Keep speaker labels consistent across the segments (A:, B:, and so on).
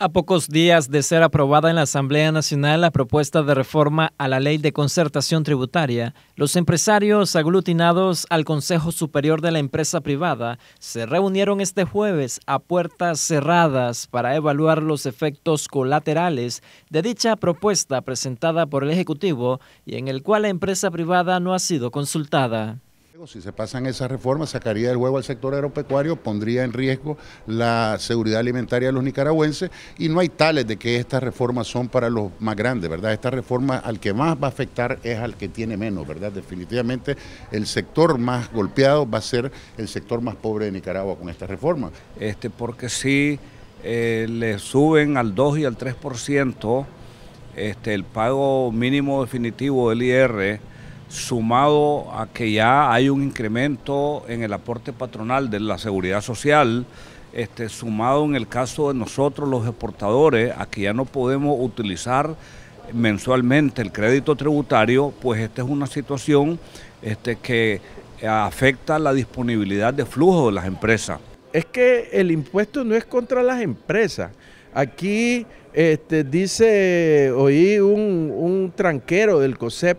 A: A pocos días de ser aprobada en la Asamblea Nacional la propuesta de reforma a la Ley de Concertación Tributaria, los empresarios aglutinados al Consejo Superior de la Empresa Privada se reunieron este jueves a puertas cerradas para evaluar los efectos colaterales de dicha propuesta presentada por el Ejecutivo y en el cual la empresa privada no ha sido consultada.
B: Si se pasan esas reformas, sacaría del juego al sector agropecuario, pondría en riesgo la seguridad alimentaria de los nicaragüenses y no hay tales de que estas reformas son para los más grandes, ¿verdad? Esta reforma al que más va a afectar es al que tiene menos, ¿verdad? Definitivamente el sector más golpeado va a ser el sector más pobre de Nicaragua con esta reforma. Este, porque si eh,
C: le suben al 2 y al 3% este, el pago mínimo definitivo del IR, sumado a que ya hay un incremento en el aporte patronal de la seguridad social, este, sumado en el caso de nosotros los exportadores, a que ya no podemos utilizar mensualmente el crédito tributario, pues esta es una situación este, que afecta la disponibilidad de flujo de las empresas. Es que el impuesto no es contra las empresas.
D: Aquí este, dice, oí un, un tranquero del COSEP,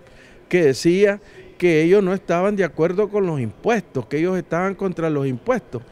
D: que decía que ellos no estaban de acuerdo con los impuestos, que ellos estaban contra los impuestos.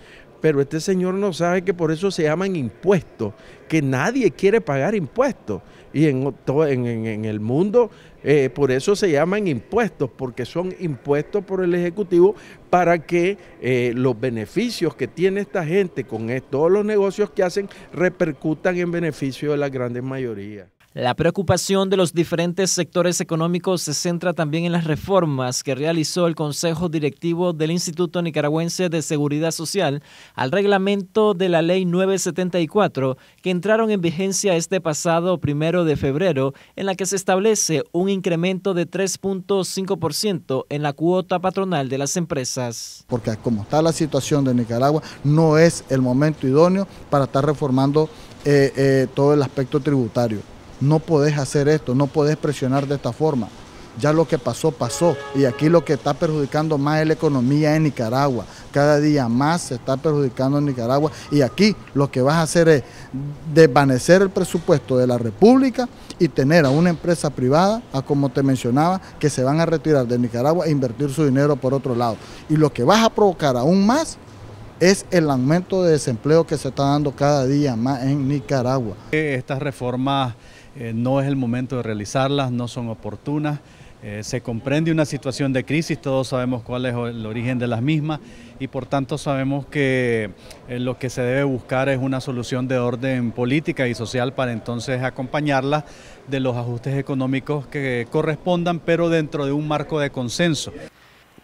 D: Pero este señor no sabe que por eso se llaman impuestos, que nadie quiere pagar impuestos. Y en, todo, en, el mundo eh, por eso se llaman impuestos, porque son impuestos por el Ejecutivo para que eh, los beneficios que tiene esta gente con todos los negocios que hacen repercutan en beneficio de la gran mayoría.
A: La preocupación de los diferentes sectores económicos se centra también en las reformas que realizó el Consejo Directivo del Instituto Nicaragüense de Seguridad Social al reglamento de la Ley 974 que entraron en vigencia este pasado primero de febrero, en la que se establece un incremento de 3.5% en la cuota patronal de las empresas.
E: Porque como está la situación de Nicaragua, no es el momento idóneo para estar reformando eh, eh, todo el aspecto tributario no podés hacer esto, no podés presionar de esta forma. Ya lo que pasó, pasó. Y aquí lo que está perjudicando más es la economía en Nicaragua. Cada día más se está perjudicando en Nicaragua. Y aquí lo que vas a hacer es desvanecer el presupuesto de la República y tener a una empresa privada, a como te mencionaba, que se van a retirar de Nicaragua e invertir su dinero por otro lado. Y lo que vas a provocar aún más es el aumento de desempleo que se está dando cada día más en Nicaragua.
F: Estas reformas eh, no es el momento de realizarlas, no son oportunas. Eh, se comprende una situación de crisis, todos sabemos cuál es el origen de las mismas y por tanto sabemos que eh, lo que se debe buscar es una solución de orden política y social para entonces acompañarla... de los ajustes económicos que correspondan,
A: pero dentro de un marco de consenso.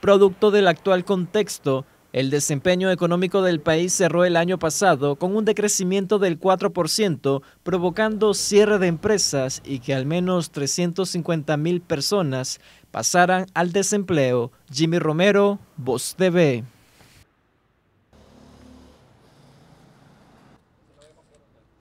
A: Producto del actual contexto, el desempeño económico del país cerró el año pasado con un decrecimiento del 4%, provocando cierre de empresas y que al menos 350 mil personas pasaran al desempleo. Jimmy Romero, Voz TV.